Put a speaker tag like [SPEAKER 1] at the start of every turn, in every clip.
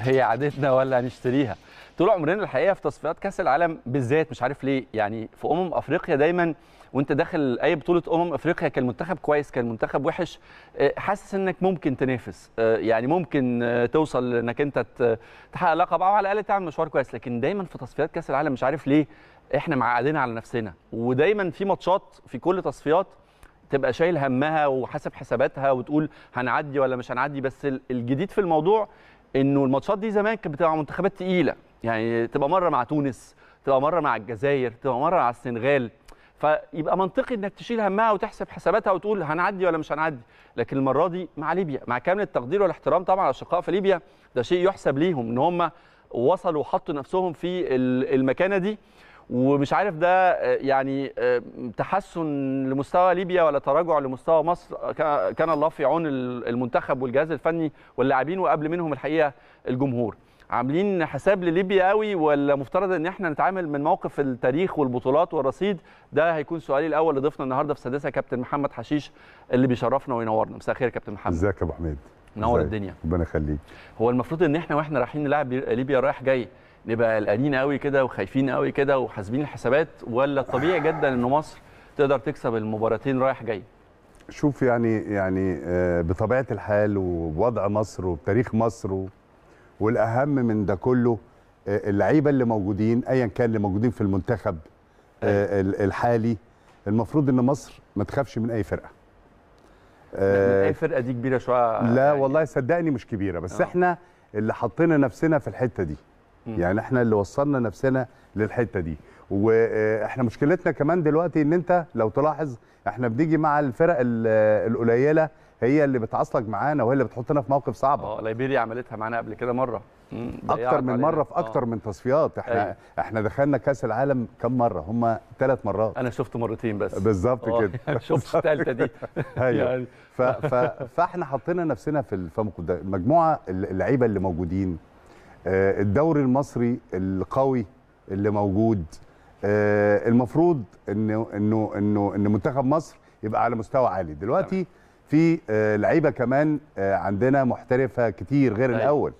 [SPEAKER 1] هي عادتنا ولا هنشتريها طول عمرنا الحقيقه في تصفيات كاس العالم بالذات مش عارف ليه يعني في امم افريقيا دايما وانت داخل اي بطوله امم افريقيا كان المنتخب كويس كان المنتخب وحش آه، حاسس انك ممكن تنافس آه، يعني ممكن آه، توصل انك انت تحقق لقب او على الاقل تعمل مشوار كويس لكن دايما في تصفيات كاس العالم مش عارف ليه احنا معقدين على نفسنا ودايما في ماتشات في كل تصفيات تبقى شايل همها وحسب حساباتها وتقول هنعدي ولا مش هنعدي بس الجديد في الموضوع انه الماتشات دي زمان كانت بتبقى منتخبات تقيله يعني تبقى مره مع تونس تبقى مره مع الجزائر تبقى مره مع السنغال فيبقى منطقي انك تشيل همها وتحسب حساباتها وتقول هنعدي ولا مش هنعدي لكن المره دي مع ليبيا مع كامل التقدير والاحترام طبعا الاشقاء في ليبيا ده شيء يحسب ليهم ان هم وصلوا وحطوا نفسهم في المكانه دي ومش عارف ده آه، يعني آه، تحسن لمستوى ليبيا ولا تراجع لمستوى مصر كان الله في عون المنتخب والجهاز الفني واللاعبين وقبل منهم الحقيقه الجمهور عاملين حساب لليبيا قوي ولا مفترض ان احنا نتعامل من موقف التاريخ والبطولات والرصيد ده هيكون سؤالي الاول لضيفنا النهارده في السادسه كابتن محمد حشيش اللي بيشرفنا وينورنا مساء الخير كابتن
[SPEAKER 2] محمد ازيك يا ابو حميد نور الدنيا ربنا يخليك
[SPEAKER 1] هو المفروض ان احنا واحنا رايحين نلعب ليبيا رايح جاي نبقى قلقانين قوي كده وخايفين قوي كده وحاسبين الحسابات ولا الطبيعي جدا ان مصر تقدر تكسب المباراتين رايح جاي
[SPEAKER 2] شوف يعني يعني آه، بطبيعه الحال ووضع مصر وتاريخ مصر والاهم من ده كله آه، اللعيبه اللي موجودين ايا كان اللي موجودين في المنتخب آه، أيوة. الحالي المفروض ان مصر ما تخافش من اي فرقه آه اي
[SPEAKER 1] فرقه دي كبيره شويه
[SPEAKER 2] لا يعني والله صدقني مش كبيره بس أوه. احنا اللي حطينا نفسنا في الحته دي يعني احنا اللي وصلنا نفسنا للحته دي واحنا مشكلتنا كمان دلوقتي ان انت لو تلاحظ احنا بنيجي مع الفرق القليله هي اللي بتعصلك معانا وهي اللي بتحطنا في موقف صعب اه
[SPEAKER 1] ليبيريا عملتها معانا قبل كده مره اكتر من مره في اه. اكتر
[SPEAKER 2] من تصفيات احنا أي. أيوة. احنا دخلنا كاس العالم كم مره هم ثلاث مرات انا شفت مرتين بس بالظبط اه، كده يعني شفت الثالثه دي ايوه يعني. ف... ف... فاحنا حطينا نفسنا في المجموعه اللعيبه اللي موجودين آه، الدوري المصري القوي اللي موجود آه، المفروض انه انه انه ان منتخب مصر يبقى على مستوى عالي دلوقتي في آه، لعيبه كمان عندنا محترفه كتير غير طيب. الاول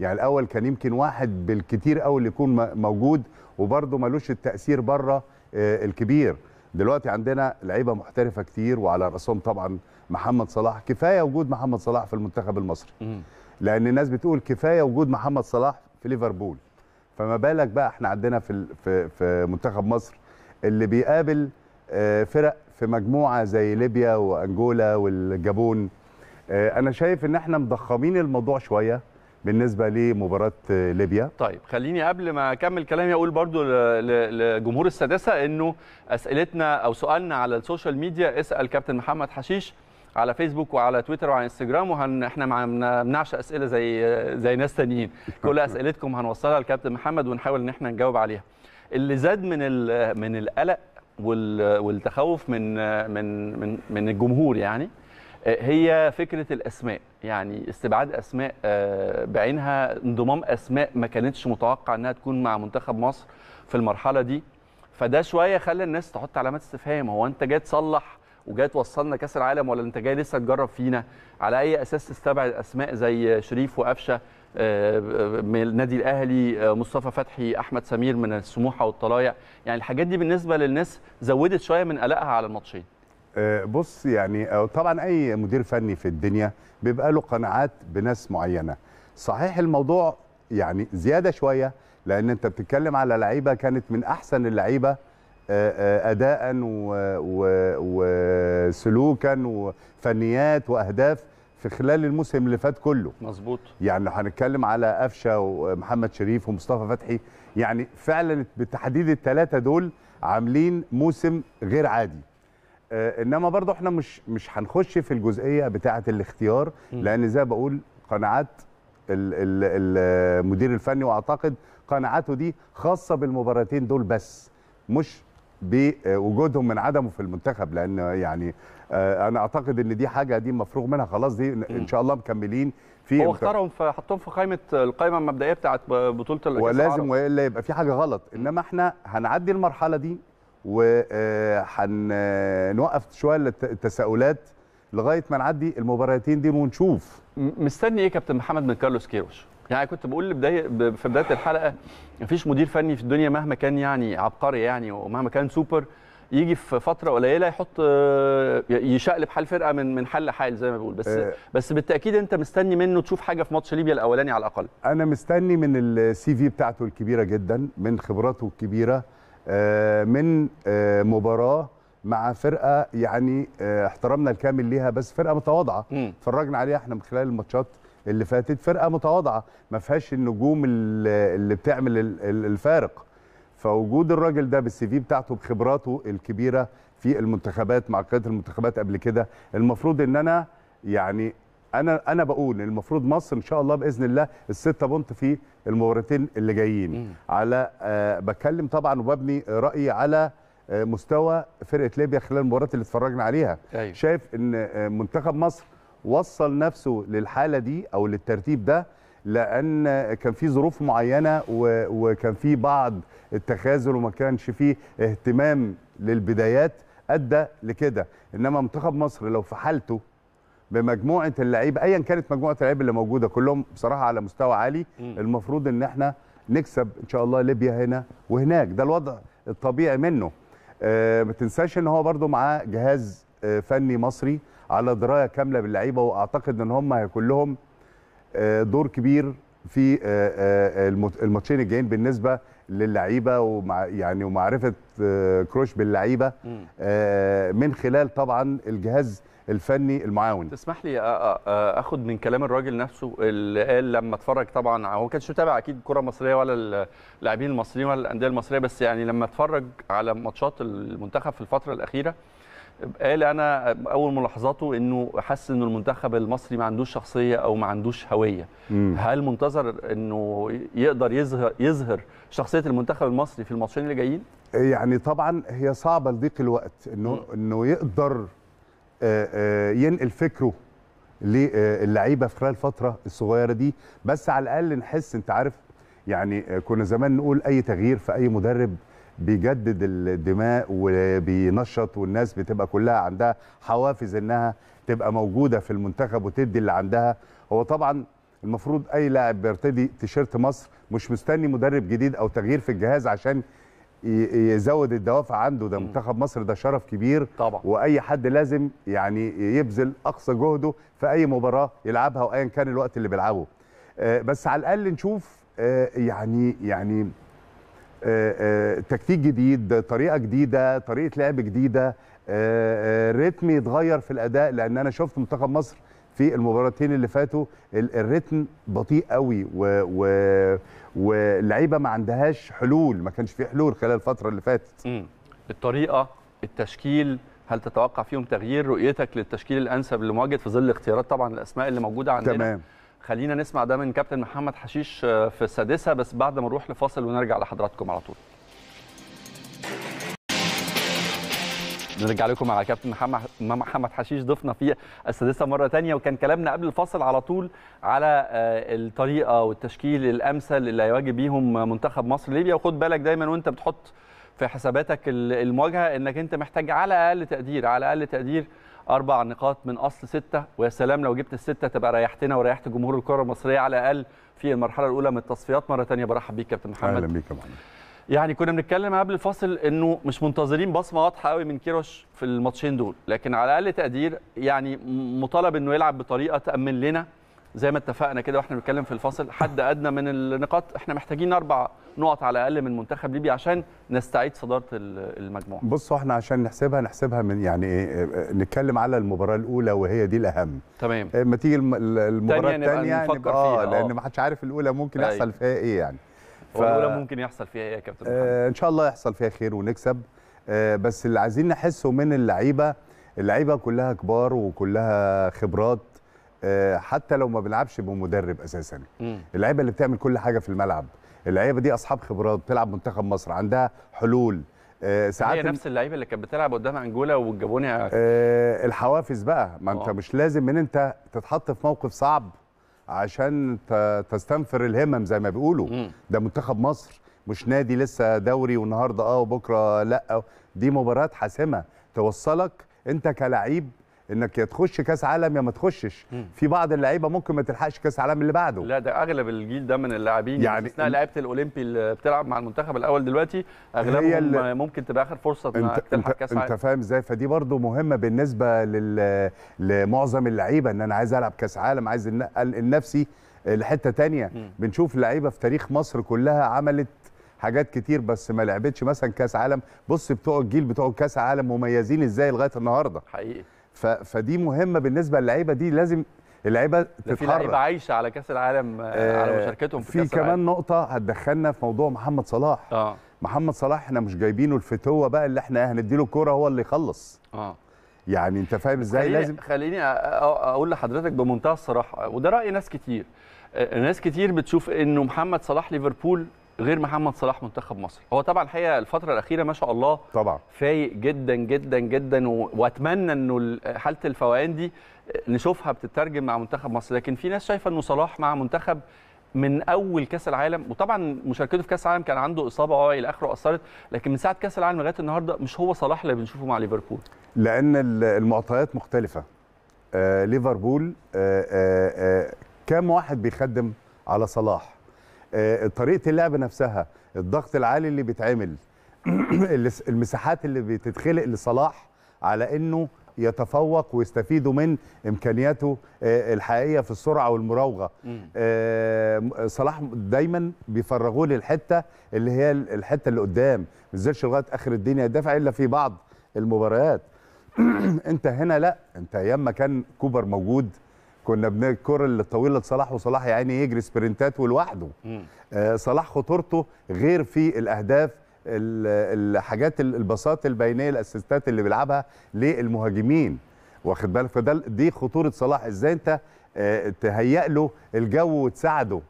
[SPEAKER 2] يعني الاول كان يمكن واحد بالكتير قوي اللي يكون موجود وبرده ملوش التاثير بره الكبير دلوقتي عندنا لعيبه محترفه كتير وعلى راسهم طبعا محمد صلاح كفايه وجود محمد صلاح في المنتخب المصري لان الناس بتقول كفايه وجود محمد صلاح في ليفربول فما بالك بقى احنا عندنا في في, في منتخب مصر اللي بيقابل آه، فرق في مجموعه زي ليبيا وانجولا والجابون آه، انا شايف ان احنا مضخمين الموضوع شويه بالنسبه لمباراه آه، ليبيا
[SPEAKER 1] طيب خليني قبل ما اكمل كلامي اقول برضو لجمهور السادسه انه اسئلتنا او سؤالنا على السوشيال ميديا اسال كابتن محمد حشيش على فيسبوك وعلى تويتر وعلى انستجرام وهن احنا ما بنعش اسئله زي زي ناس تانيين كل اسئلتكم هنوصلها للكابتن محمد ونحاول ان احنا نجاوب عليها اللي زاد من من القلق والتخوف من من من من الجمهور يعني هي فكره الاسماء يعني استبعاد اسماء آه، بعينها انضمام اسماء ما كانتش متوقع انها تكون مع منتخب مصر في المرحله دي فده شويه خلى الناس تحط علامات استفهام هو انت جاي تصلح وجاي توصلنا كاس العالم ولا انت جاي لسه تجرب فينا على اي اساس تستبعد اسماء زي شريف وقفشه آه، من النادي الاهلي آه، مصطفى فتحي احمد سمير من السموحه والطلايع يعني الحاجات دي بالنسبه للناس زودت شويه من قلقها على الماتشين
[SPEAKER 2] آه، بص يعني طبعا اي مدير فني في الدنيا بيبقى له قناعات بناس معينه صحيح الموضوع يعني زياده شويه لان انت بتتكلم على لعيبه كانت من احسن اللعيبه اداء وسلوكا وفنيات واهداف في خلال الموسم اللي فات كله مظبوط يعني لو هنتكلم على قفشه ومحمد شريف ومصطفى فتحي يعني فعلا بالتحديد الثلاثه دول عاملين موسم غير عادي آه، انما برضه احنا مش مش هنخش في الجزئيه بتاعه الاختيار لان زي بقول قناعات المدير الفني واعتقد قناعاته دي خاصه بالمباراتين دول بس مش بوجودهم آه، من عدمه في المنتخب لان يعني آه، انا اعتقد ان دي حاجه دي مفروغ منها خلاص دي ان شاء الله مكملين في هو اختارهم
[SPEAKER 1] حطهم في قائمه القائمه المبدئيه بتاعه بطوله الكاس ولازم
[SPEAKER 2] والا يبقى في حاجه غلط انما احنا هنعدي المرحله دي وهنوقف آه، شويه التساؤلات لغايه ما نعدي المباراتين دي ونشوف مستني ايه
[SPEAKER 1] كابتن محمد من كارلوس كيروش يعني كنت بقول بداية في بدايه الحلقه مفيش مدير فني في الدنيا مهما كان يعني عبقري يعني ومهما كان سوبر يجي في فتره قليله يحط آه، يشقلب حال فرقه من من حل لحال زي ما بقول بس آه. بس بالتاكيد انت مستني منه تشوف حاجه في ماتش ليبيا الاولاني على الاقل
[SPEAKER 2] انا مستني من السي في بتاعته الكبيره جدا من خبراته الكبيره آه، من مباراه مع فرقه يعني احترامنا الكامل ليها بس فرقه متواضعه اتفرجنا عليها احنا من خلال الماتشات اللي فاتت فرقه متواضعه ما فيهاش النجوم اللي بتعمل الفارق فوجود الراجل ده بالسي في بتاعته بخبراته الكبيره في المنتخبات مع قياده المنتخبات قبل كده المفروض ان انا يعني انا انا بقول المفروض مصر ان شاء الله باذن الله السته بونت في المباراتين اللي جايين مم. على أه بتكلم طبعا وببني رايي على آه، مستوى فرقه ليبيا خلال المباراه اللي اتفرجنا عليها أيوه. شايف ان آه، منتخب مصر وصل نفسه للحاله دي او للترتيب ده لان كان في ظروف معينه وكان في بعض التخاذل وما كانش فيه اهتمام للبدايات ادى لكده انما منتخب مصر لو في حالته بمجموعه اللعيبه ايا كانت مجموعه اللعيبه اللي موجوده كلهم بصراحه على مستوى عالي المفروض ان احنا نكسب ان شاء الله ليبيا هنا وهناك ده الوضع الطبيعي منه آه، ما تنساش ان هو برده معاه جهاز آه، فني مصري على درايه كامله باللعيبه واعتقد ان هم هيكون لهم آه، دور كبير في آه، آه، الماتشين الجايين بالنسبه للعيبه ومع يعني ومعرفه كروش باللعيبه من خلال طبعا الجهاز الفني المعاون
[SPEAKER 1] تسمح لي اخد من كلام الراجل نفسه اللي قال لما اتفرج طبعا هو ما كانش متابع اكيد كره مصريه ولا اللاعبين المصريين ولا الانديه المصريه بس يعني لما اتفرج على ماتشات المنتخب في الفتره الاخيره قال انا اول ملاحظاته انه حس ان المنتخب المصري ما عندوش شخصيه او ما عندوش هويه مم. هل منتظر انه يقدر يظهر يظهر شخصيه المنتخب المصري
[SPEAKER 2] في الماتشين اللي جايين يعني طبعا هي صعبه لضيق الوقت انه مم. انه يقدر آه، آه، ينقل فكره آه، للعيبه خلال الفتره الصغيره دي بس على الاقل نحس انت عارف يعني كنا زمان نقول اي تغيير في اي مدرب بيجدد الدماء وبينشط والناس بتبقى كلها عندها حوافز انها تبقى موجوده في المنتخب وتدي اللي عندها هو طبعا المفروض اي لاعب بيرتدي تيشيرت مصر مش مستني مدرب جديد او تغيير في الجهاز عشان يزود الدوافع عنده ده منتخب مصر ده شرف كبير طبعا واي حد لازم يعني يبذل اقصى جهده في اي مباراه يلعبها وايا كان الوقت اللي بيلعبه آه، بس على الاقل نشوف آه، يعني يعني آه، آه، تكتيك جديد طريقه جديده طريقه لعب جديده آه، الريتم يتغير في الاداء لان انا شفت منتخب مصر في المباراتين اللي فاتوا الريتم بطيء قوي و... و... واللعيبه ما عندهاش حلول ما كانش في حلول خلال الفتره اللي فاتت
[SPEAKER 1] الطريقه التشكيل هل تتوقع فيهم تغيير رؤيتك للتشكيل الانسب للمواجهه في ظل اختيارات طبعا الاسماء اللي موجوده عندنا تمام خلينا نسمع ده من كابتن محمد حشيش آه، في السادسه بس بعد ما نروح لفاصل ونرجع لحضراتكم على طول نرجع لكم على كابتن محمد حشيش ضفنا في السادسه مره تانية وكان كلامنا قبل الفاصل على طول على آه، الطريقه والتشكيل الامثل اللي هيواجه بيهم منتخب مصر ليبيا وخد بالك دايما وانت بتحط في حساباتك المواجهه انك انت محتاج على اقل تقدير على اقل تقدير اربع نقاط من اصل سته ويا سلام لو جبت السته تبقى ريحتنا وريحت جمهور الكره المصريه على الاقل في المرحله الاولى من التصفيات مره ثانيه برحب بيك كابتن محمد اهلا بيك يا محمد يعني كنا بنتكلم قبل الفاصل انه مش منتظرين بصمه واضحه قوي من كيروش في الماتشين دول لكن على اقل تقدير يعني مطالب انه يلعب بطريقه تامن لنا زي ما اتفقنا كده واحنا بنتكلم في الفاصل حد ادنى من النقاط احنا محتاجين اربع نقط على الاقل من منتخب ليبيا عشان نستعيد صداره المجموعه
[SPEAKER 2] بصوا احنا عشان نحسبها نحسبها من يعني إيه،, ايه نتكلم على المباراه الاولى وهي دي الاهم تمام إيه، ما تيجي المباراه الثانيه نبقى, آه، فيها اه لان ما حدش عارف الاولى ممكن أي. يحصل فيها ايه يعني ف... الاولى
[SPEAKER 1] ممكن يحصل فيها ايه يا كابتن
[SPEAKER 2] آه ان شاء الله يحصل فيها خير ونكسب آه بس اللي عايزين نحسه من اللعيبه اللعيبه كلها كبار وكلها خبرات آه، حتى لو ما بيلعبش بمدرب اساسا اللعيبه اللي بتعمل كل حاجه في الملعب اللعيبه دي اصحاب خبرات بتلعب منتخب مصر عندها حلول آه، ساعات هي نفس
[SPEAKER 1] اللعيبه اللي كانت بتلعب قدام انجولا والجابوني آه
[SPEAKER 2] الحوافز بقى ما انت آه. مش لازم ان انت تتحط في موقف صعب عشان تستنفر الهمم زي ما بيقولوا ده منتخب مصر مش نادي لسه دوري والنهارده اه وبكره لا دي مباراه حاسمه توصلك انت كلعيب انك يا تخش كاس عالم يا ما تخشش في بعض اللعيبه ممكن ما تلحقش كاس عالم اللي بعده
[SPEAKER 1] لا ده اغلب الجيل ده من اللاعبين يعني اثناء لعيبه الاولمبي اللي بتلعب مع المنتخب الاول دلوقتي اغلبهم ممكن تبقى اخر فرصه انك تلحق كاس عالم انت فاهم
[SPEAKER 2] ازاي فدي برده مهمه بالنسبه لمعظم اللعيبه ان انا عايز العب كاس عالم عايز انقل نفسي لحته ثانيه بنشوف لعيبه في تاريخ مصر كلها عملت حاجات كتير بس ما لعبتش مثلا كاس عالم بص بتوع الجيل بتوع كاس عالم مميزين ازاي لغايه النهارده حقيقي فدي مهمه بالنسبه للعيبه دي لازم اللعيبه تتحرك في لعيبه
[SPEAKER 1] عايشه على كاس العالم آه على مشاركتهم في, في كاس العالم كمان
[SPEAKER 2] نقطه هتدخلنا في موضوع محمد صلاح اه محمد صلاح احنا مش جايبينه الفتوه بقى اللي احنا هنديله الكوره هو اللي يخلص اه يعني انت فاهم ازاي خليني لازم
[SPEAKER 1] خليني اقول لحضرتك بمنتهى الصراحه وده راي ناس كتير ناس كتير بتشوف انه محمد صلاح ليفربول غير محمد صلاح منتخب مصر هو طبعا الحقيقه الفتره الاخيره ما شاء الله طبعا فايق جدا جدا جدا و... واتمنى انه حاله الفوقان دي نشوفها بتترجم مع منتخب مصر لكن في ناس شايفه انه صلاح مع منتخب من اول كاس العالم وطبعا مشاركته في كاس العالم كان عنده اصابه اه الى اخره اثرت لكن من ساعه كاس العالم لغايه النهارده مش هو صلاح اللي بنشوفه مع ليفربول
[SPEAKER 2] لان المعطيات مختلفه آه ليفربول آه آه آه كام واحد بيخدم على صلاح آه، طريقه اللعب نفسها الضغط العالي اللي بيتعمل المساحات اللي بتتخلق لصلاح على انه يتفوق ويستفيدوا من امكانياته آه، الحقيقيه في السرعه والمراوغه آه، صلاح دايما بيفرغوه للحته اللي هي الحته اللي قدام ما نزلش لغايه اخر الدنيا يدافع الا في بعض المباريات انت هنا لا انت ايام ما كان كوبر موجود كنا بن الكره الطويله لصلاح وصلاح يعني يجري سبرنتات ولوحده آه صلاح خطورته غير في الاهداف الحاجات البساطة البينيه الاسيستات اللي بيلعبها للمهاجمين واخد بالك فده دي خطوره صلاح ازاي انت آه تهيئ له الجو وتساعده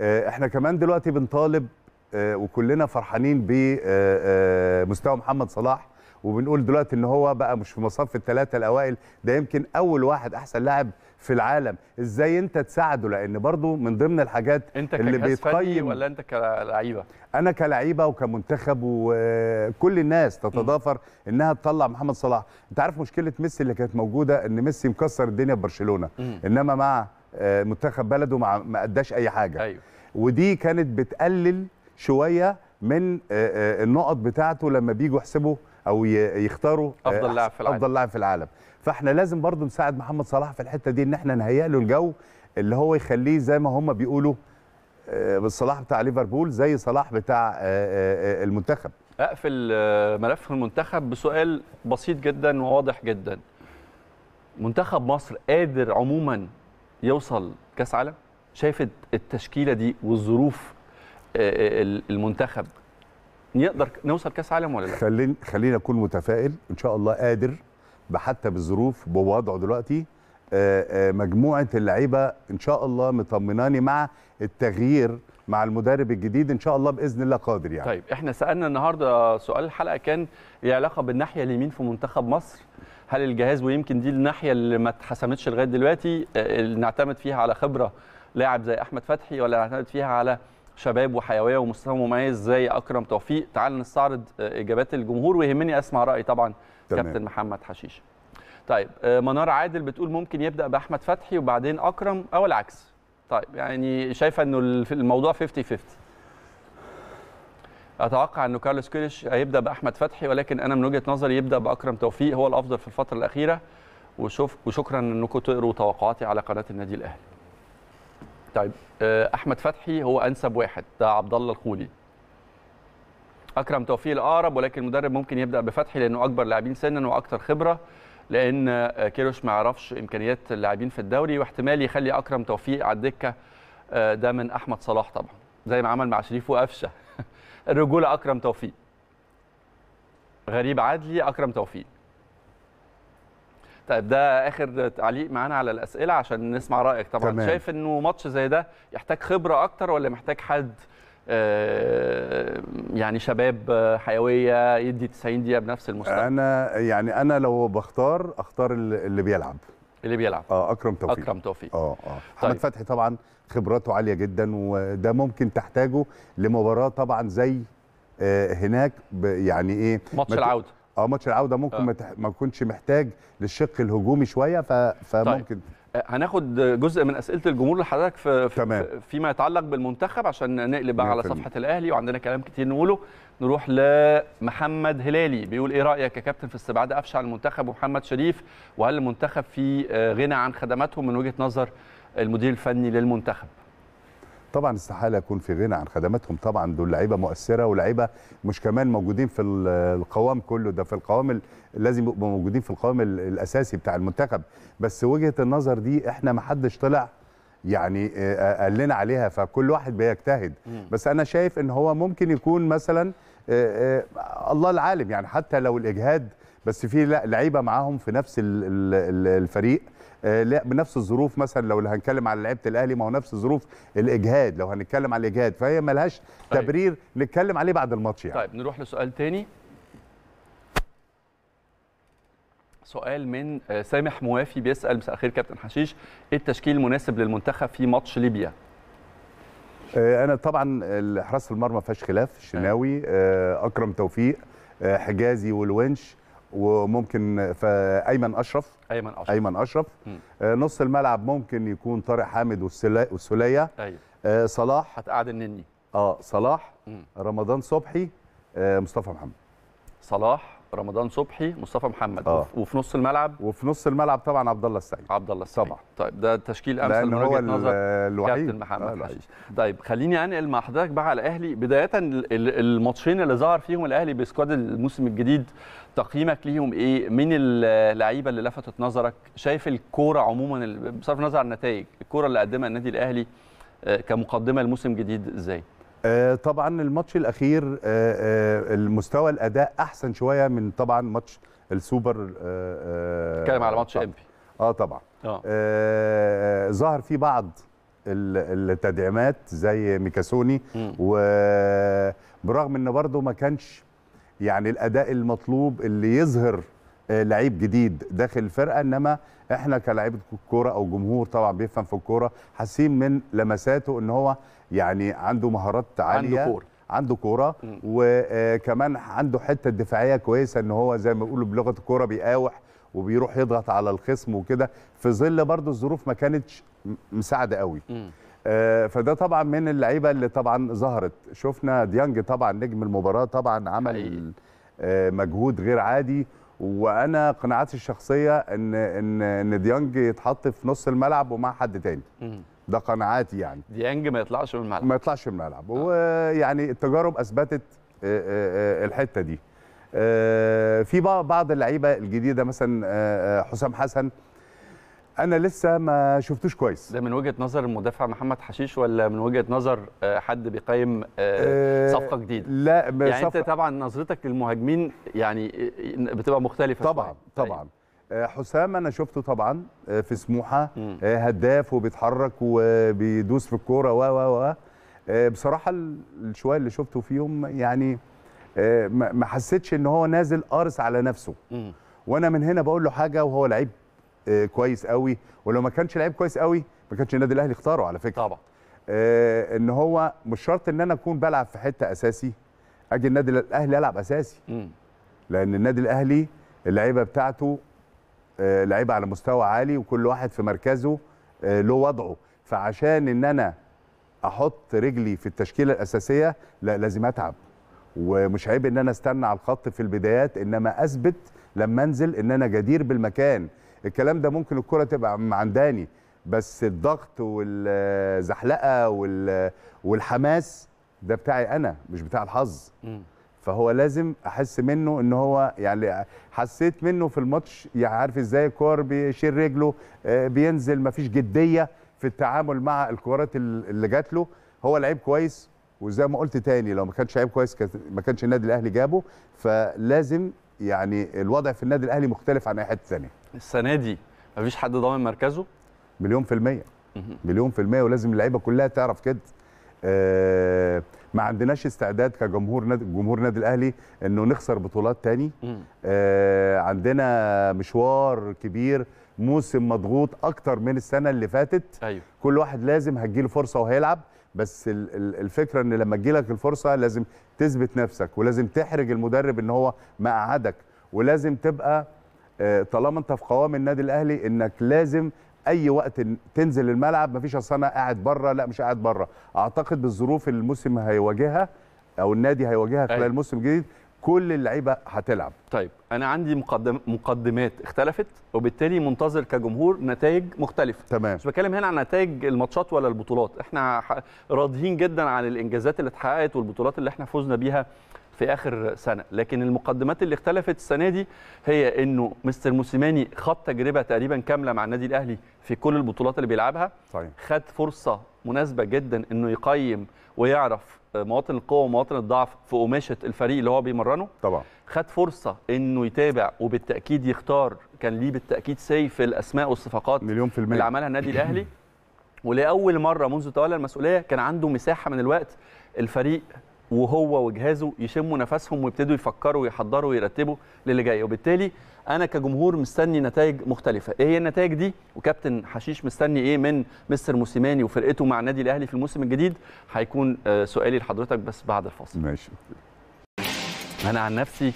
[SPEAKER 2] آه احنا كمان دلوقتي بنطالب آه وكلنا فرحانين بمستوى آه، آه، محمد صلاح وبنقول دلوقتي ان هو بقى مش في مصاف الثلاثه الاوائل ده يمكن اول واحد احسن لاعب في العالم ازاي انت تساعده لان برضو من ضمن الحاجات انت اللي بيتقيم ولا
[SPEAKER 1] انت كلعيبه
[SPEAKER 2] انا كلعيبه وكمنتخب وكل الناس تتضافر انها تطلع محمد صلاح انت عارف مشكله ميسي اللي كانت موجوده ان ميسي مكسر الدنيا في برشلونه انما مع آه، منتخب بلده ما اداش اي حاجه أيوه. ودي كانت بتقلل شويه من آه، آه، النقط بتاعته لما بيجوا يحسبوا او يختاروا افضل لاعب في العالم افضل لاعب في العالم فاحنا لازم برضو نساعد محمد صلاح في الحته دي ان احنا نهيئ له الجو اللي هو يخليه زي ما هم بيقولوا آه، بالصلاح بتاع ليفربول زي صلاح بتاع آه، آه، المنتخب
[SPEAKER 1] اقفل ملف المنتخب بسؤال بسيط جدا وواضح جدا منتخب مصر قادر عموما يوصل كاس عالم شايف التشكيله دي والظروف المنتخب نقدر نوصل كاس عالم ولا
[SPEAKER 2] لا خلينا خلينا اكون متفائل ان شاء الله قادر حتى بالظروف بوضعه دلوقتي آه، آه، مجموعه اللعيبه ان شاء الله مطمناني مع التغيير مع المدرب الجديد ان شاء الله باذن الله قادر يعني طيب
[SPEAKER 1] احنا سالنا النهارده سؤال الحلقه كان ايه علاقه بالناحيه اليمين في منتخب مصر هل الجهاز ويمكن دي الناحيه اللي ما اتحسمتش لغايه دلوقتي آه، اللي نعتمد فيها على خبره لاعب زي احمد فتحي ولا نعتمد فيها على شباب وحيويه ومستوى مميز زي اكرم توفيق تعال نستعرض اجابات الجمهور ويهمني اسمع راي طبعا تمام. كابتن محمد حشيشه طيب آه، منار عادل بتقول ممكن يبدا باحمد فتحي وبعدين اكرم او العكس طيب يعني شايفه انه الموضوع 50 50 اتوقع انه كارلوس كيرش هيبدا باحمد فتحي ولكن انا من وجهه نظري يبدا باكرم توفيق هو الافضل في الفتره الاخيره وشوف وشكرا انكم تقروا توقعاتي على قناه النادي الاهلي. طيب آه، احمد فتحي هو انسب واحد ده عبد الله الخولي اكرم توفيق الاقرب ولكن المدرب ممكن يبدا بفتحي لانه اكبر لاعبين سنا واكثر خبره لان كيروش ما يعرفش امكانيات اللاعبين في الدوري واحتمال يخلي اكرم توفيق على الدكه آه، ده من احمد صلاح طبعا زي ما عمل مع شريف وقفشه الرجوله اكرم توفيق غريب عدلي اكرم توفيق طيب ده اخر تعليق معانا على الاسئله عشان نسمع رايك طبعا تمام. شايف انه ماتش زي ده يحتاج خبره اكتر ولا محتاج حد آه، يعني شباب حيويه يدي 90 دقيقه بنفس المستوى
[SPEAKER 2] انا يعني انا لو بختار اختار اللي بيلعب اللي بيلعب اه اكرم توفيق اكرم
[SPEAKER 1] توفيق اه اه محمد طيب.
[SPEAKER 2] فتحي طبعا خبراته عاليه جدا وده ممكن تحتاجه لمباراه طبعا زي آه، هناك يعني ايه ماتش مت... العوده اه ماتش العوده ممكن آه. ما ما يكونش محتاج للشق الهجومي شويه ف... فممكن طيب.
[SPEAKER 1] هناخد جزء من اسئله الجمهور لحضرتك في تمام. فيما يتعلق بالمنتخب عشان نقلب بقى على صفحه الاهلي وعندنا كلام كتير نقوله نروح لمحمد هلالي بيقول ايه رايك يا كابتن في استبعاد افشع المنتخب ومحمد شريف وهل المنتخب في آه، غنى عن خدماتهم من وجهه نظر المدير الفني للمنتخب
[SPEAKER 2] طبعا استحاله يكون في غنى عن خدماتهم طبعا دول لعيبه مؤثره ولعيبه مش كمان موجودين في القوام كله ده في القوام لازم يبقوا موجودين في القوام الاساسي بتاع المنتخب بس وجهه النظر دي احنا ما حدش طلع يعني آه، آه، قال لنا عليها فكل واحد بيجتهد بس انا شايف ان هو ممكن يكون مثلا آه، الله العالم يعني حتى لو الاجهاد بس في لعيبه معاهم في نفس الفريق آه، لا بنفس الظروف مثلا لو هنتكلم على لعيبه الاهلي ما هو نفس ظروف الاجهاد لو هنتكلم على الاجهاد فهي ملهاش طيب. تبرير نتكلم عليه بعد الماتش يعني
[SPEAKER 1] طيب نروح لسؤال تاني سؤال من آه، سامح موافي بيسال مساء الخير كابتن حشيش ايه التشكيل المناسب للمنتخب في ماتش ليبيا
[SPEAKER 2] آه، انا طبعا حراسه المرمى ما فيهاش خلاف الشناوي اكرم توفيق حجازي والونش وممكن فايمن اشرف ايمن اشرف ايمن اشرف آه نص الملعب ممكن يكون طارق حامد والسليه ايوه آه صلاح هتقعد النني اه صلاح مم. رمضان صبحي
[SPEAKER 1] آه مصطفى محمد صلاح رمضان صبحي مصطفى محمد آه. وفي نص الملعب وفي نص الملعب طبعا عبد الله السعيد عبد الله السعيد طبعا طيب ده تشكيل امثل من وجهه نظر كابتن محمد آه الوحيد. طيب خليني انقل مع حضرتك بقى على الاهلي بدايه الماتشين اللي ظهر فيهم الاهلي بسكواد الموسم الجديد تقييمك ليهم ايه من اللعيبه اللي لفتت نظرك شايف الكوره عموما بصرف النظر عن النتائج الكوره اللي قدمها النادي الاهلي آه، كمقدمه لموسم جديد ازاي
[SPEAKER 2] آه، طبعا الماتش الاخير آه، آه، المستوى الاداء احسن شويه من طبعا ماتش السوبر اتكلم على ماتش امبي اه طبعا آه. آه ظهر في بعض التدعيمات زي ميكاسوني وبرغم ان برضه ما كانش يعني الاداء المطلوب اللي يظهر آه، لعيب جديد داخل الفرقه انما احنا كلاعيبه كوره او جمهور طبعا بيفهم في الكوره حاسين من لمساته ان هو يعني عنده مهارات عاليه عنده كوره عنده كوره وكمان عنده حته دفاعيه كويسه ان هو زي ما بيقولوا بلغه الكوره بيقاوح وبيروح يضغط على الخصم وكده في ظل برضو الظروف ما كانتش مساعده قوي آه، فده طبعا من اللعيبه اللي طبعا ظهرت شفنا ديانج طبعا نجم المباراه طبعا عمل آه، مجهود غير عادي وانا قناعاتي الشخصيه ان ان ان ديانج يتحط في نص الملعب ومع حد تاني ده قناعاتي يعني ديانج ما يطلعش من الملعب ما يطلعش من الملعب آه. ويعني التجارب اثبتت آه، آه، آه، الحته دي في بعض اللعيبه الجديده مثلا حسام حسن انا لسه ما شفتوش كويس
[SPEAKER 1] ده من وجهه نظر المدافع محمد حشيش ولا من وجهه نظر آه، حد بيقيم آه، آه، صفقه جديده
[SPEAKER 2] لا يعني صفقة انت طبعا
[SPEAKER 1] نظرتك للمهاجمين يعني بتبقى مختلفه طبعا شوية.
[SPEAKER 2] طبعا طيب. حسام انا شفته طبعا في سموحه هداف وبيتحرك وبيدوس في الكوره و و و بصراحه الشويه اللي شفته فيهم يعني ما حسيتش ان هو نازل قارس على نفسه وانا من هنا بقول له حاجه وهو لعيب آه، كويس قوي ولو ما كانش لعيب كويس قوي ما كانش النادي الاهلي اختاره على فكره طبعا آه، ان هو مش شرط ان انا اكون بلعب في حته اساسي اجي النادي الاهلي العب اساسي م. لان النادي الاهلي اللعيبه بتاعته آه، لعيبه على مستوى عالي وكل واحد في مركزه له وضعه فعشان ان انا احط رجلي في التشكيله الاساسيه لا لازم اتعب ومش عيب ان انا استنى على الخط في البدايات انما اثبت لما انزل ان انا جدير بالمكان الكلام ده ممكن الكره تبقى عنداني بس الضغط والزحلقه والحماس ده بتاعي انا مش بتاع الحظ فهو لازم احس منه ان هو يعني حسيت منه في الماتش يعني عارف ازاي الكور بيشيل رجله آه، بينزل مفيش جديه في التعامل مع الكورات اللي جات له هو لعيب كويس وزي ما قلت تاني لو ما كانش لعيب كويس ما كانش النادي الاهلي جابه فلازم يعني الوضع في النادي الاهلي مختلف عن اي حته ثانيه السنه دي مفيش حد ضامن مركزه مليون في الميه مليون في الميه ولازم اللعيبه كلها تعرف كده آه ما عندناش استعداد كجمهور نادي جمهور نادي الاهلي انه نخسر بطولات تاني آه عندنا مشوار كبير موسم مضغوط اكتر من السنه اللي فاتت أيوه. كل واحد لازم هتجيله فرصه وهيلعب بس الفكره ان لما تجي لك الفرصه لازم تثبت نفسك ولازم تحرج المدرب ان هو مقعدك ولازم تبقى آه، طالما انت في قوام النادي الاهلي انك لازم اي وقت تنزل الملعب مفيش اصل انا قاعد بره لا مش قاعد بره اعتقد بالظروف اللي الموسم هيواجهها او النادي هيواجهها خلال الموسم الجديد كل اللعيبه هتلعب
[SPEAKER 1] طيب انا عندي مقدم مقدمات اختلفت وبالتالي منتظر كجمهور نتائج مختلفه تمام مش بتكلم هنا عن نتائج الماتشات ولا البطولات احنا راضيين جدا عن الانجازات اللي اتحققت والبطولات اللي احنا فزنا بيها في اخر سنه لكن المقدمات اللي اختلفت السنه دي هي انه مستر موسيماني خد تجربه تقريبا كامله مع النادي الاهلي في كل البطولات اللي بيلعبها طيب. خد فرصه مناسبه جدا انه يقيم ويعرف آه، مواطن القوه ومواطن الضعف في قماشه الفريق اللي هو بيمرنه طبعا خد فرصه انه يتابع وبالتاكيد يختار كان ليه بالتاكيد سيف الاسماء والصفقات مليون في اللي عملها النادي الاهلي ولاول مره منذ تولى المسؤوليه كان عنده مساحه من الوقت الفريق وهو وجهازه يشموا نفسهم ويبتدوا يفكروا ويحضروا ويرتبوا للي جاي وبالتالي انا كجمهور مستني نتائج مختلفه ايه هي النتائج دي وكابتن حشيش مستني ايه من مستر موسيماني وفرقته مع النادي الاهلي في الموسم الجديد هيكون آه، سؤالي لحضرتك بس بعد الفاصل ماشي انا عن نفسي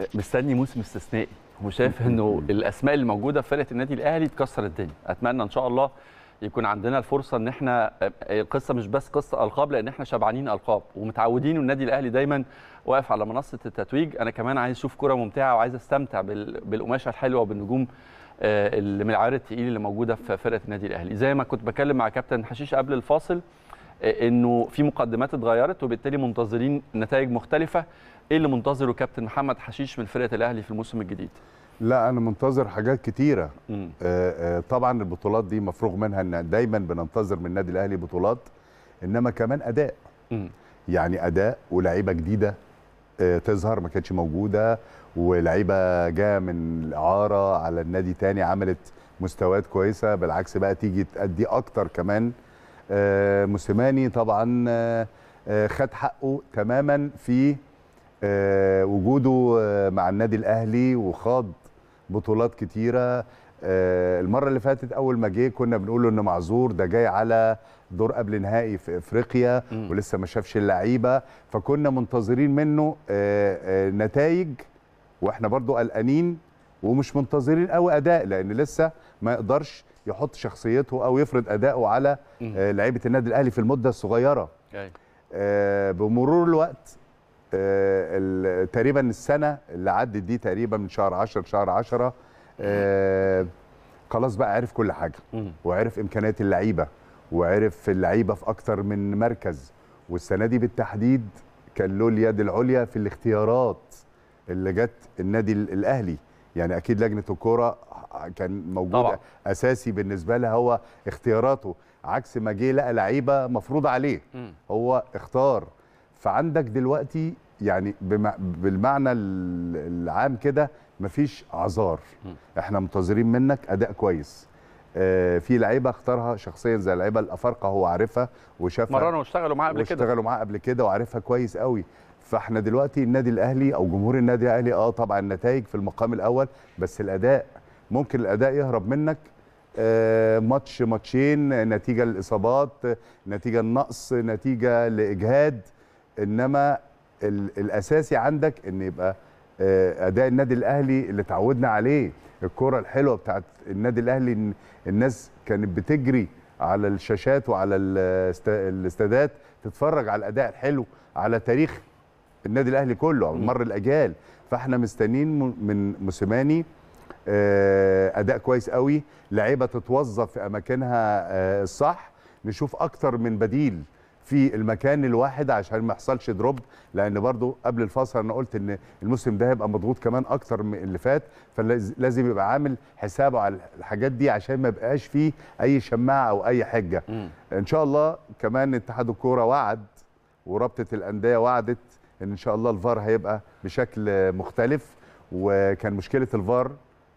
[SPEAKER 1] آه، مستني موسم استثنائي وشايف انه الاسماء الموجوده في فرقه النادي الاهلي تكسر الدنيا اتمنى ان شاء الله يكون عندنا الفرصه ان احنا القصه آه، آه، مش بس قصه القاب لان احنا شبعانين القاب ومتعودين والنادي الاهلي دايما واقف على منصه التتويج انا كمان عايز اشوف كره ممتعه وعايز استمتع بالقماشه الحلوه وبالنجوم آه، اللي من العيار التقيل اللي موجوده في فرقه النادي الاهلي زي ما كنت بكلم مع كابتن حشيش قبل الفاصل انه في مقدمات اتغيرت وبالتالي منتظرين نتائج مختلفه ايه اللي منتظره كابتن محمد حشيش من فرقه الاهلي في الموسم الجديد
[SPEAKER 2] لا انا منتظر حاجات كتيره آه، آه، طبعا البطولات دي مفروغ منها ان دايما بننتظر من النادي الاهلي بطولات انما كمان اداء يعني اداء ولاعيبه جديده آه، تظهر ما كانتش موجوده ولعيبه جايه من الاعاره على النادي تاني عملت مستويات كويسه بالعكس بقى تيجي تأدي اكتر كمان موسيماني طبعا خد حقه تماما في وجوده مع النادي الاهلي وخاض بطولات كتيره آه، المره اللي فاتت اول ما جه كنا بنقول له انه معذور ده جاي على دور قبل نهائي في افريقيا ولسه ما شافش اللعيبه فكنا منتظرين منه آه، آه، نتائج واحنا برضو قلقانين ومش منتظرين قوي اداء لان لسه ما يقدرش يحط شخصيته او يفرض اداؤه على لعيبه النادي الاهلي في المده الصغيره أيوة. بمرور الوقت آه، تقريبا السنه اللي عدت دي تقريبا من شهر 10 شهر 10 خلاص بقى عرف كل حاجه وعرف امكانيات اللعيبه وعرف اللعيبه في اكتر من مركز والسنه دي بالتحديد كان له اليد العليا في الاختيارات اللي جت النادي الاهلي يعني اكيد لجنه الكوره كان موجود طبعا. اساسي بالنسبه لها هو اختياراته عكس ما جه لقى لعيبه مفروض عليه م. هو اختار فعندك دلوقتي يعني بالمعنى العام كده مفيش اعذار احنا منتظرين منك اداء كويس آه في لعيبه اختارها شخصيا زي لعيبه الافارقه هو عارفها وشافها مرانه واشتغلوا معاه قبل كده واشتغلوا معاه قبل كده وعارفها كويس قوي فاحنا دلوقتي النادي الاهلي او جمهور النادي الاهلي اه طبعا النتائج في المقام الاول بس الاداء ممكن الاداء يهرب منك آه ماتش ماتشين نتيجه للاصابات نتيجه النقص نتيجه لاجهاد انما الاساسي عندك ان يبقى آه، اداء النادي الاهلي اللي اتعودنا عليه الكره الحلوه بتاعت النادي الاهلي الناس كانت بتجري على الشاشات وعلى الاستادات تتفرج على الاداء الحلو على تاريخ النادي الاهلي كله على مر الاجيال فاحنا مستنيين من موسيماني آه، اداء كويس قوي لعيبه تتوظف في اماكنها آه، الصح نشوف اكتر من بديل في المكان الواحد عشان ما يحصلش دروب لان برضو قبل الفاصل انا قلت ان الموسم ده هيبقى مضغوط كمان اكتر من اللي فات فلازم يبقى عامل حسابه على الحاجات دي عشان ما يبقاش فيه اي شماعه او اي حجه م. ان شاء الله كمان اتحاد الكوره وعد ورابطه الانديه وعدت ان ان شاء الله الفار هيبقى بشكل مختلف وكان مشكله الفار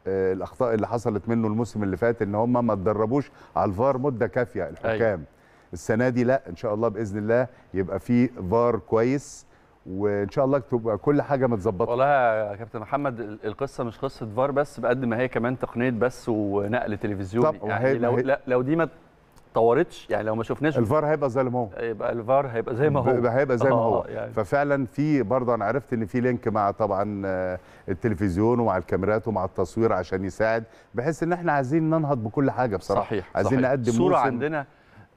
[SPEAKER 2] آه، الاخطاء اللي حصلت منه الموسم اللي فات ان هم ما تدربوش على الفار مده كافيه الحكام أيوة. السنه دي لا ان شاء الله باذن الله يبقى في فار كويس وان شاء الله تبقى كل حاجه متظبطه والله
[SPEAKER 1] يا كابتن محمد القصه مش قصه فار بس بقد ما هي كمان تقنيه بس ونقل تلفزيوني طب يعني لو, هي... لو دي ما طورتش يعني لو ما شفناش الفار هيبقى زي ما هو يبقى الفار هيبقى زي ما هو هيبقى زي آه، ما هو آه، يعني.
[SPEAKER 2] ففعلا في برضه انا عرفت ان في لينك مع طبعا آه، التلفزيون ومع الكاميرات ومع التصوير عشان يساعد بحيث ان احنا عايزين ننهض بكل حاجه بصراحه صحيح عايزين صحيح. نقدم صوره عندنا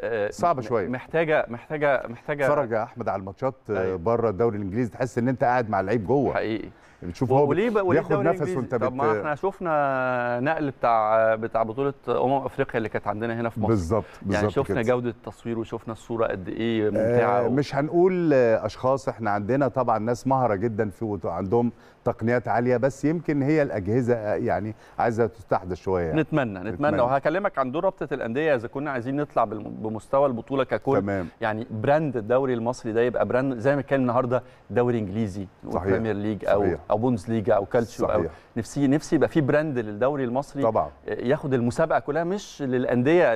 [SPEAKER 1] آه، صعبه شويه محتاجه محتاجه محتاجه اتفرج
[SPEAKER 2] يا احمد على الماتشات أيوة. بره الدوري الانجليزي تحس ان انت قاعد مع اللعيب جوه حقيقي بتشوف هو وليه بقى بياخد نفس وانت بت... طب ما احنا
[SPEAKER 1] شفنا نقل بتاع بتاع بطوله امم افريقيا اللي كانت عندنا هنا في مصر بالظبط يعني بالظبط يعني شفنا كده. جوده التصوير وشفنا الصوره قد ايه ممتعه آه و...
[SPEAKER 2] مش هنقول اشخاص احنا عندنا طبعا ناس مهره جدا في وعندهم تقنيات عاليه بس يمكن هي الاجهزه آه، يعني عايزه تستحدث شويه يعني. نتمنى
[SPEAKER 1] نتمنى, نتمنى. وهكلمك عن دور رابطه الانديه اذا كنا عايزين نطلع بمستوى البطوله ككل تمام. يعني براند الدوري المصري ده يبقى براند زي ما كان النهارده دوري انجليزي صحيح. وبريمير ليج او صحيح. او بونز ليجا او كالتشيو صحيح. او نفسي نفسي يبقى في براند للدوري المصري طبعا آه، ياخد المسابقه كلها مش للانديه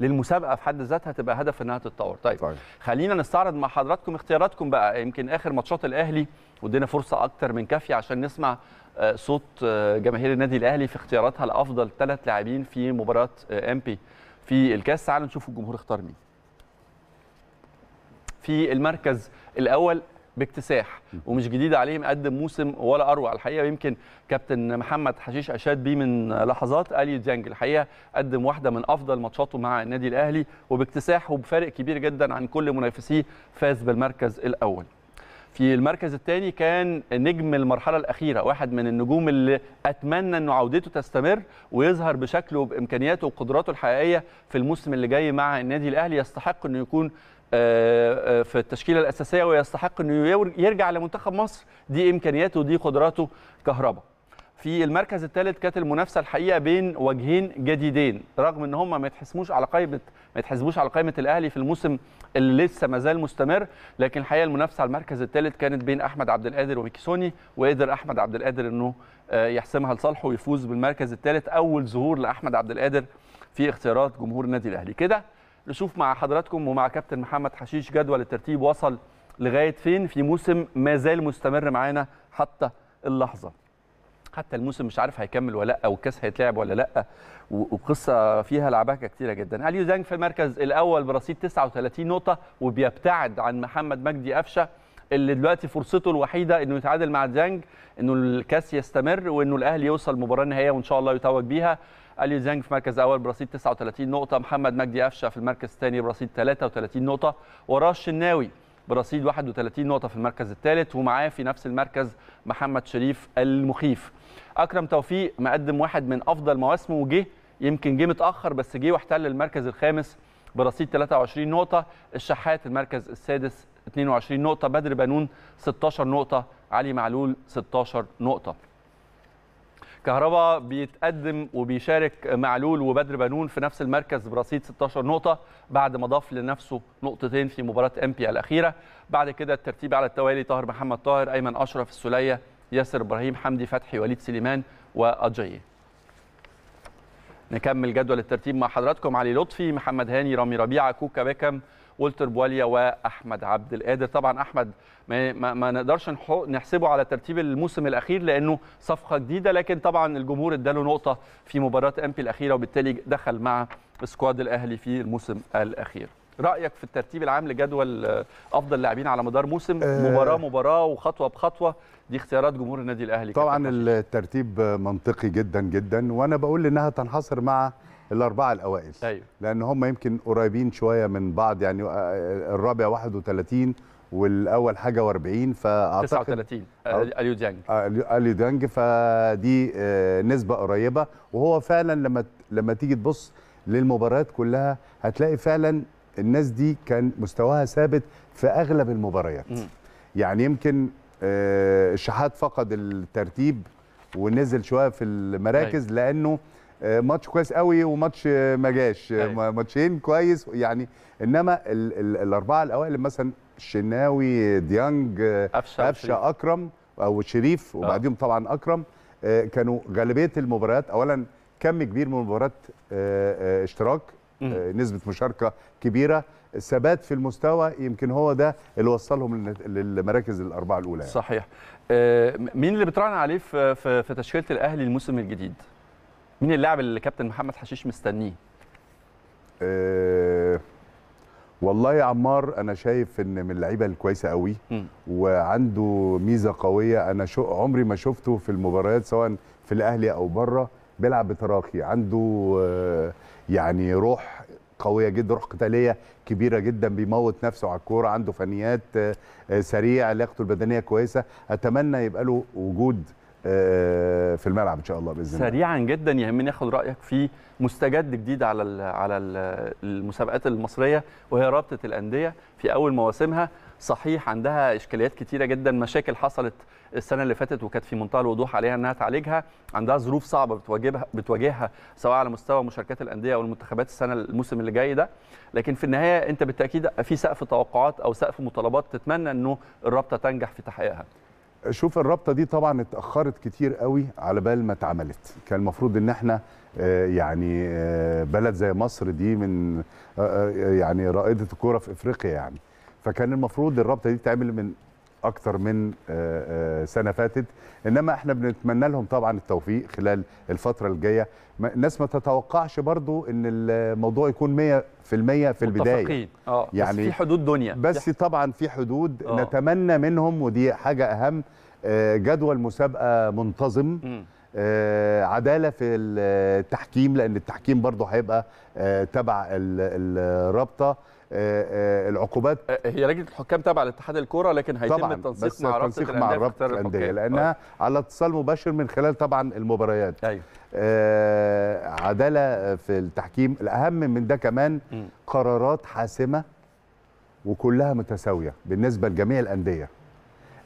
[SPEAKER 1] للمسابقه في حد ذاتها تبقى هدف انها تتطور طيب, طيب. خلينا نستعرض مع حضراتكم اختياراتكم بقى يمكن اخر ماتشات الاهلي ودينا فرصه اكتر من كافيه عشان نسمع آه، صوت آه، جماهير النادي الاهلي في اختياراتها لافضل ثلاث لاعبين في مباراه ام بي في الكاس تعالوا نشوف الجمهور اختار مين في المركز الاول باكتساح ومش جديد عليه مقدم موسم ولا اروع الحقيقه يمكن كابتن محمد حشيش اشاد بيه من لحظات اليو ديانج الحقيقه قدم واحده من افضل ماتشاته مع النادي الاهلي وباكتساح وبفارق كبير جدا عن كل منافسيه فاز بالمركز الاول في المركز الثاني كان نجم المرحله الاخيره واحد من النجوم اللي اتمنى انه عودته تستمر ويظهر بشكله بامكانياته وقدراته الحقيقيه في الموسم اللي جاي مع النادي الاهلي يستحق انه يكون آه، آه، في التشكيله الاساسيه ويستحق انه يرجع لمنتخب مصر دي امكانياته ودي قدراته كهربا في المركز الثالث كانت المنافسه الحقيقه بين وجهين جديدين رغم ان هم ما يتحسموش على قائمه ما يتحسبوش على قائمه الاهلي في الموسم اللي لسه ما زال مستمر لكن الحقيقه المنافسه على المركز الثالث كانت بين احمد عبد القادر وميكيسوني وقدر احمد عبد القادر انه آه، يحسمها لصالحه ويفوز بالمركز الثالث اول ظهور لاحمد عبد القادر في اختيارات جمهور النادي الاهلي كده نشوف مع حضراتكم ومع كابتن محمد حشيش جدول الترتيب وصل لغايه فين في موسم ما زال مستمر معانا حتى اللحظه حتى الموسم مش عارف هيكمل ولا لا والكاس هيتلعب ولا لا وقصه فيها لعباكه كتيره جدا اليو زانج في المركز الاول برصيد 39 نقطه وبيبتعد عن محمد مجدي قفشه اللي دلوقتي فرصته الوحيده انه يتعادل مع زانج انه الكاس يستمر وانه الاهلي يوصل مباراه النهائيه وان شاء الله يتوج بيها اليو زانج في المركز الاول برصيد 39 نقطه محمد مجدي قفشه في المركز الثاني برصيد 33 نقطه وراه الشناوي برصيد 31 نقطه في المركز الثالث ومعاه في نفس المركز محمد شريف المخيف اكرم توفيق مقدم واحد من افضل مواسمه وجه يمكن جه متاخر بس جه واحتل المركز الخامس برصيد 23 نقطه الشحات المركز السادس 22 نقطه بدر بنون 16 نقطه علي معلول 16 نقطه كهربا بيتقدم وبيشارك معلول وبدر بنون في نفس المركز برصيد 16 نقطه بعد ما ضاف لنفسه نقطتين في مباراه أمبيا الاخيره بعد كده الترتيب على التوالي طاهر محمد طاهر ايمن اشرف السليه ياسر ابراهيم حمدي فتحي وليد سليمان وأجاية نكمل جدول الترتيب مع حضراتكم علي لطفي محمد هاني رامي ربيعه كوكا بيكم والتر بواليا واحمد عبد القادر طبعا احمد ما, ما, ما نقدرش نحسبه على ترتيب الموسم الاخير لانه صفقه جديده لكن طبعا الجمهور اداله نقطه في مباراه امبي الاخيره وبالتالي دخل مع سكواد الاهلي في الموسم الاخير رايك في الترتيب العام لجدول افضل لاعبين على مدار موسم آه، مباراه مباراه وخطوه بخطوه دي اختيارات جمهور النادي الاهلي
[SPEAKER 2] طبعا الترتيب منطقي جدا جدا وانا بقول انها تنحصر مع الاربعه الاوائل ايوه لان هم يمكن قريبين شويه من بعض يعني آه، الرابع 31 والاول حاجه و40 فاعتقد 39 آه، آه، اليو ديانج اليو ديانج فدي نسبه قريبه وهو فعلا لما لما تيجي تبص للمباريات كلها هتلاقي فعلا الناس دي كان مستواها ثابت في اغلب المباريات يعني يمكن الشحات فقد الترتيب ونزل شويه في المراكز أيوه. لانه آه، ماتش كويس قوي وماتش آه، ما جاش آه، أيوة. ماتشين كويس يعني انما ال ال الاربعه الاوائل مثلا الشناوي ديانج قفشه اكرم او شريف وبعديهم طبعا اكرم كانوا غالبيه المباريات اولا كم كبير من المباريات اشتراك نسبه مشاركه كبيره ثبات في المستوى يمكن هو ده اللي وصلهم للمراكز الاربعه الاولى يعني. صحيح
[SPEAKER 1] مين اللي بتراعنا عليه في تشكيله الاهلي الموسم الجديد مين اللاعب اللي كابتن محمد حشيش مستنيه؟
[SPEAKER 2] أه والله يا عمار انا شايف ان من اللعيبه الكويسه قوي م. وعنده ميزه قويه انا شو عمري ما شفته في المباريات سواء في الاهلي او بره بيلعب بتراخي عنده آه، يعني روح قويه جدا روح قتاليه كبيره جدا بيموت نفسه على الكوره عنده فنيات آه، آه، سريع لياقته البدنيه كويسه اتمنى يبقى له وجود آه، في الملعب ان شاء الله باذن الله
[SPEAKER 1] سريعا جدا يهمني اخد رايك في مستجد جديد على على المسابقات المصريه وهي رابطه الانديه في اول مواسمها صحيح عندها اشكاليات كتيره جدا مشاكل حصلت السنه اللي فاتت وكانت في منتهى الوضوح عليها انها تعالجها عندها ظروف صعبه بتواجهها بتواجهها سواء على مستوى مشاركات الانديه او المنتخبات السنه الموسم اللي جاي ده لكن في النهايه انت بالتاكيد في سقف توقعات او سقف مطالبات تتمنى انه الرابطه تنجح في تحقيقها
[SPEAKER 2] شوف الرابطه دي طبعا اتاخرت كتير قوي على بال ما اتعملت كان المفروض ان احنا آه، يعني آه، بلد زي مصر دي من آه، يعني رائده الكوره في افريقيا يعني فكان المفروض الرابطه دي تعمل من اكتر من آه، آه، سنه فاتت انما احنا بنتمنى لهم طبعا التوفيق خلال الفتره الجايه الناس ما تتوقعش برضو ان الموضوع يكون 100% في البدايه متفقين
[SPEAKER 1] اه يعني بس في حدود دنيا بس
[SPEAKER 2] طبعا في حدود أوه. نتمنى منهم ودي حاجه اهم آه، جدول مسابقه منتظم م. آه، عداله في التحكيم لان التحكيم برضه هيبقى آه، تبع الرابطه آه، العقوبات
[SPEAKER 1] هي لجنه الحكام تابعه لاتحاد الكوره لكن هيتم طبعاً التنسيق مع مع التنسيق مع رابطه الانديه لانها
[SPEAKER 2] أوه. طيب. على اتصال مباشر من خلال طبعا المباريات أيوه. عداله في التحكيم الاهم من ده كمان قرارات حاسمه وكلها متساويه بالنسبه لجميع الانديه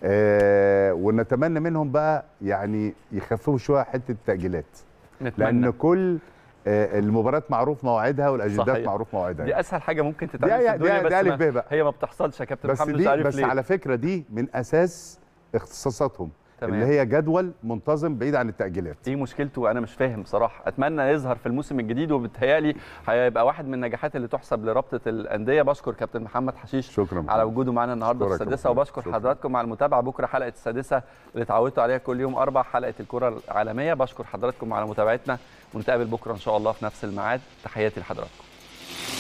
[SPEAKER 2] آه ونتمنى منهم بقى يعني يخففوا شويه حته التاجيلات لان كل آه، المباريات معروف مواعيدها والاجندات معروف مواعيدها دي
[SPEAKER 1] اسهل حاجه ممكن تتعمل في الدنيا دي بس دي بقى. هي ما بتحصلش يا كابتن محمد مش عارف بس ليه بس على فكره
[SPEAKER 2] دي من اساس اختصاصاتهم تمام. اللي هي جدول منتظم بعيد عن التاجيلات دي مشكلته انا مش فاهم صراحه اتمنى
[SPEAKER 1] يظهر في الموسم الجديد وبتهيالي هيبقى واحد من النجاحات اللي تحسب لرابطه الانديه بشكر كابتن محمد حشيش شكرا على وجوده معانا النهارده في السادسه وبشكر شكرا. حضراتكم على المتابعه بكره حلقه السادسه اللي اتعودتوا عليها كل يوم اربع حلقه الكره العالميه بشكر حضراتكم على متابعتنا ونتقابل بكره ان شاء الله في نفس الميعاد تحياتي لحضراتكم